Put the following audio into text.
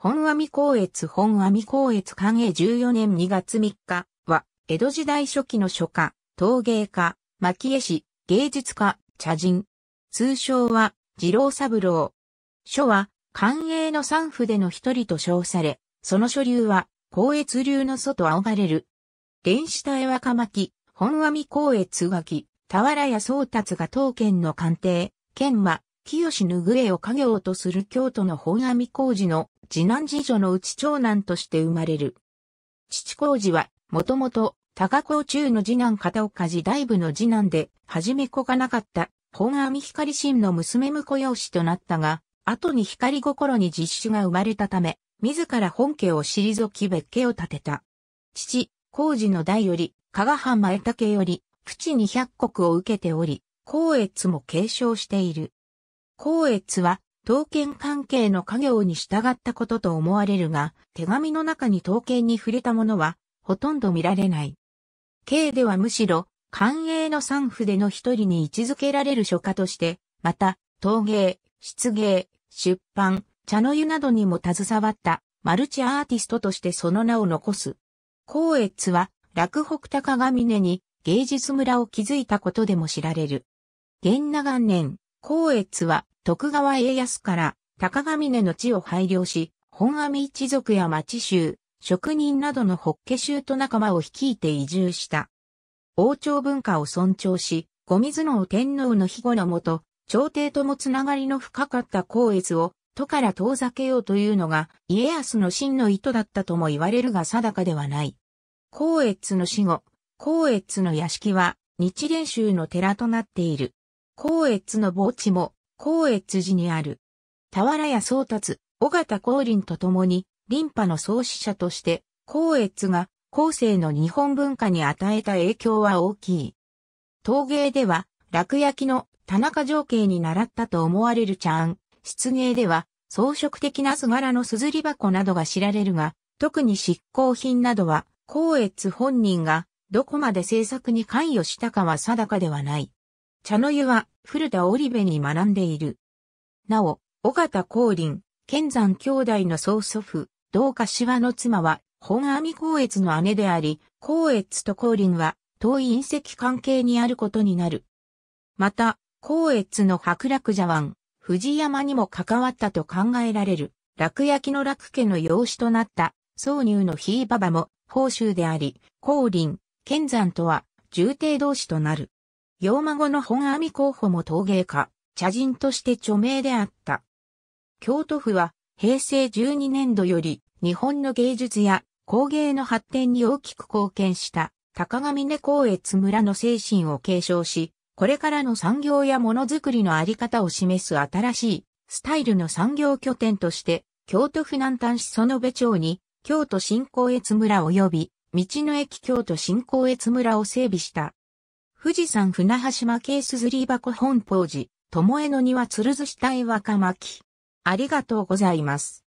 本阿弥光悦本阿弥光悦寛永14年2月3日は、江戸時代初期の書家、陶芸家、蒔絵師、芸術家、茶人。通称は、二郎三郎。書は、寛永の三筆での一人と称され、その書流は、光悦流の祖と仰がれる。原始体若巻、本阿弥光悦田俵屋宗達が当県の官邸、県は、清ぬぐえを家業とする京都の本阿弥工事の次男次女のうち長男として生まれる。父孝二は、もともと、高校中の次男片岡寺大部の次男で、はじめ子がなかった、本阿弥光神の娘婿養子となったが、後に光心に実種が生まれたため、自ら本家を退き別家を建てた。父、孝二の代より、加賀浜江竹より、淵二百国を受けており、光悦も継承している。光悦は、刀剣関係の家業に従ったことと思われるが、手紙の中に刀剣に触れたものは、ほとんど見られない。K ではむしろ、官営の三筆での一人に位置づけられる書家として、また、陶芸、漆芸、出版、茶の湯などにも携わった、マルチアーティストとしてその名を残す。光悦は、落北高峰に芸術村を築いたことでも知られる。元長元年、光悦は徳川家康から高峰の地を拝領し、本阿弥一族や町衆、職人などの法華宗と仲間を率いて移住した。王朝文化を尊重し、五水の天皇の庇護のもと、朝廷ともつながりの深かった光悦を都から遠ざけようというのが家康の真の意図だったとも言われるが定かではない。光悦の死後、光悦の屋敷は日蓮宗の寺となっている。高越の墓地も、高越寺にある。俵屋宗達、尾形光林と共に、林派の創始者として、高越が、後世の日本文化に与えた影響は大きい。陶芸では、落焼きの田中情景に習ったと思われる茶碗、漆芸では、装飾的な図柄のすずり箱などが知られるが、特に執行品などは、高越本人がどこまで制作に関与したかは定かではない。茶の湯は古田織部に学んでいる。なお、尾形光林、剣山兄弟の曽祖父、同柏の妻は本阿弥光悦の姉であり、光悦と光林は遠い隕石関係にあることになる。また、光悦の白楽茶碗、藤山にも関わったと考えられる、楽焼の楽家の養子となった、宗乳のひいばばも、報酬であり、光林、剣山とは、重帝同士となる。洋孫の本阿弥候補も陶芸家、茶人として著名であった。京都府は平成12年度より日本の芸術や工芸の発展に大きく貢献した高上峰高越村の精神を継承し、これからの産業やものづくりのあり方を示す新しいスタイルの産業拠点として京都府南端市園部町に京都新高越村及び道の駅京都新高越村を整備した。富士山船橋間系すずり箱本法寺、巴の庭鶴寿司対若巻。ありがとうございます。